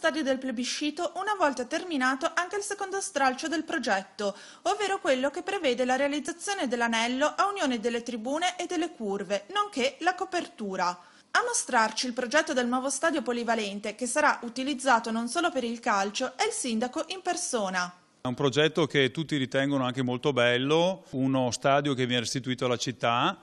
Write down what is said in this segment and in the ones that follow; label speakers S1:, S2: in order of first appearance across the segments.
S1: stadio del plebiscito una volta terminato anche il secondo stralcio del progetto, ovvero quello che prevede la realizzazione dell'anello a unione delle tribune e delle curve, nonché la copertura. A mostrarci il progetto del nuovo stadio polivalente, che sarà utilizzato non solo per il calcio, è il sindaco in persona.
S2: È un progetto che tutti ritengono anche molto bello, uno stadio che viene restituito alla città,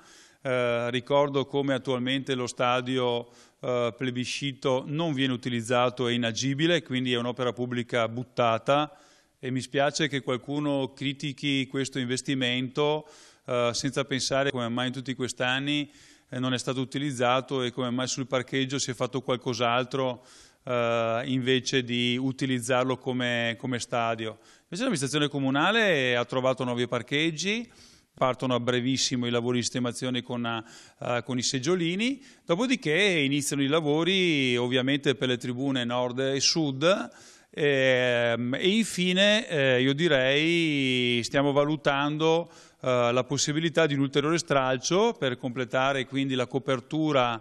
S2: eh, ricordo come attualmente lo stadio eh, plebiscito non viene utilizzato, è inagibile, quindi è un'opera pubblica buttata e mi spiace che qualcuno critichi questo investimento eh, senza pensare come mai in tutti questi anni eh, non è stato utilizzato e come mai sul parcheggio si è fatto qualcos'altro eh, invece di utilizzarlo come, come stadio. Invece l'amministrazione comunale ha trovato nuovi parcheggi, partono a brevissimo i lavori di sistemazione con, uh, con, i seggiolini, dopodiché iniziano i lavori ovviamente per le tribune nord e sud e, ehm, e infine eh, io direi stiamo valutando uh, la possibilità di un ulteriore stralcio per completare quindi la copertura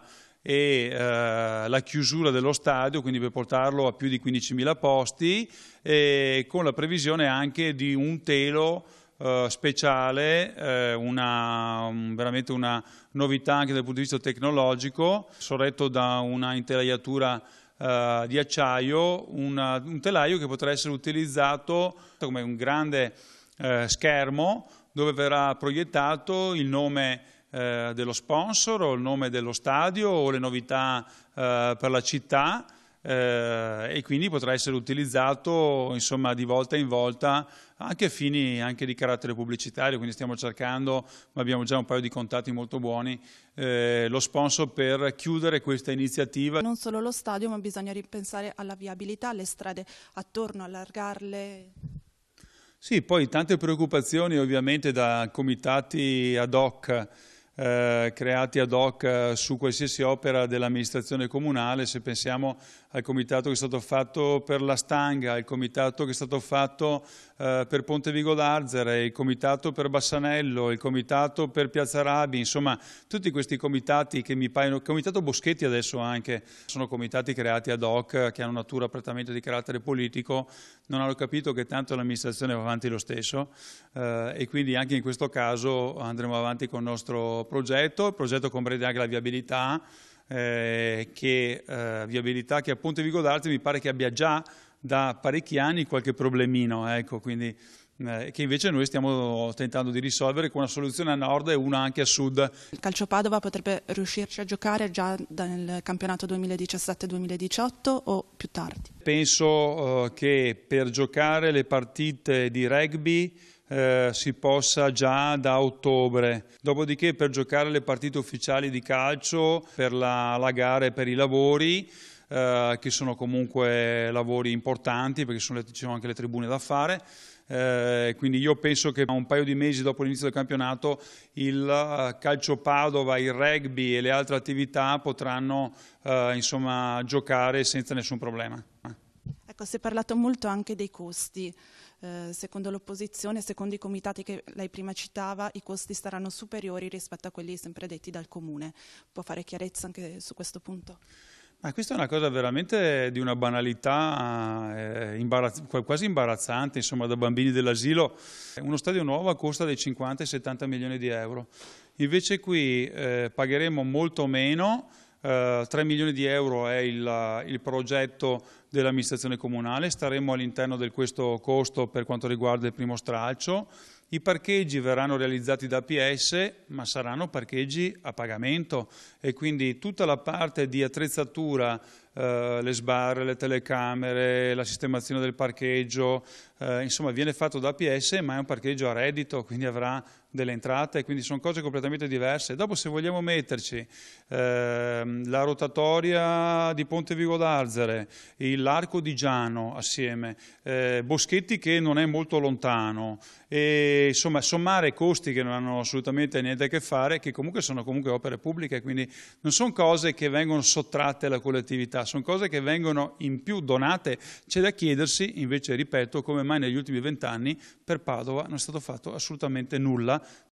S2: e eh, la chiusura dello stadio, quindi per portarlo a più di 15.000 posti, e con la previsione anche di un telo eh, speciale, eh, una, mm, veramente una novità anche dal punto di vista tecnologico, sorretto da una intelaiatura eh, di acciaio, una, un telaio che potrà essere utilizzato come un grande eh, schermo dove verrà proiettato il nome eh, dello sponsor o il nome dello stadio o le novità per la città eh, e quindi potrà essere utilizzato insomma, di volta in volta anche a fini anche di carattere pubblicitario, quindi stiamo cercando, ma abbiamo già un paio di contatti molto buoni, eh, lo sponsor per chiudere questa iniziativa. Non solo
S1: lo stadio, ma bisogna ripensare alla viabilità, alle strade attorno, allargarle.
S2: Sì, poi tante preoccupazioni ovviamente da comitati ad hoc eh, creati ad hoc eh, su qualsiasi opera dell'amministrazione comunale, se pensiamo al comitato che è stato fatto per la Stanga, al comitato che è stato fatto eh, per Ponte Vigo d'Arzere, il comitato per Bassanello, il comitato per Piazza Rabi, insomma tutti questi comitati che mi paiono, comitato Boschetti adesso anche, sono comitati creati ad hoc eh, che hanno natura prettamente di carattere politico, non hanno capito che tanto l'amministrazione va avanti lo stesso eh, e quindi anche in questo caso andremo avanti con il nostro progetto, il progetto comprende anche la viabilità, eh, che, eh, viabilità che a Ponte Vigo d'Arte mi pare che abbia già da parecchi anni qualche problemino, ecco, quindi, eh, che invece noi stiamo tentando di risolvere con una soluzione a nord e una anche a sud. Il calcio Padova potrebbe
S1: riuscirci a giocare già nel campionato 2017-2018 o più tardi?
S2: Penso eh, che per giocare le partite di rugby eh, si possa già da ottobre. Dopodiché per giocare le partite ufficiali di calcio, per la, la gara e per i lavori, eh, che sono comunque lavori importanti perché sono, ci sono anche le tribune da fare, eh, quindi io penso che un paio di mesi dopo l'inizio del campionato il eh, calcio Padova, il rugby e le altre attività potranno eh, insomma, giocare senza nessun problema.
S1: Ecco, si è parlato molto anche dei costi. Eh, secondo l'opposizione, secondo i comitati che lei prima citava, i costi saranno superiori rispetto a quelli sempre detti dal Comune. Può fare chiarezza anche su questo punto?
S2: Ma questa è una cosa veramente di una banalità eh, imbarazz quasi imbarazzante, insomma, da bambini dell'asilo. Uno stadio nuovo costa dai 50 ai 70 milioni di euro. Invece qui eh, pagheremo molto meno 3 eh, milioni di euro è il, eh, il progetto dell'amministrazione comunale, staremo all'interno di questo costo per quanto riguarda il primo stralcio, i parcheggi verranno realizzati da PS, ma saranno parcheggi a pagamento e quindi tutta la parte di attrezzatura eh, le sbarre, le telecamere, la sistemazione del parcheggio, eh, insomma viene fatto da APS ma è un parcheggio a reddito, quindi avrà delle entrate, quindi sono cose completamente diverse. Dopo se vogliamo metterci eh, la rotatoria di Ponte Vigo d'Arzere, l'arco di Giano assieme, eh, Boschetti che non è molto lontano, e insomma sommare costi che non hanno assolutamente niente a che fare, che comunque sono comunque opere pubbliche, quindi non sono cose che vengono sottratte alla collettività, sono cose che vengono in più donate. C'è da chiedersi, invece ripeto, come mai negli ultimi vent'anni per Padova non è stato fatto assolutamente nulla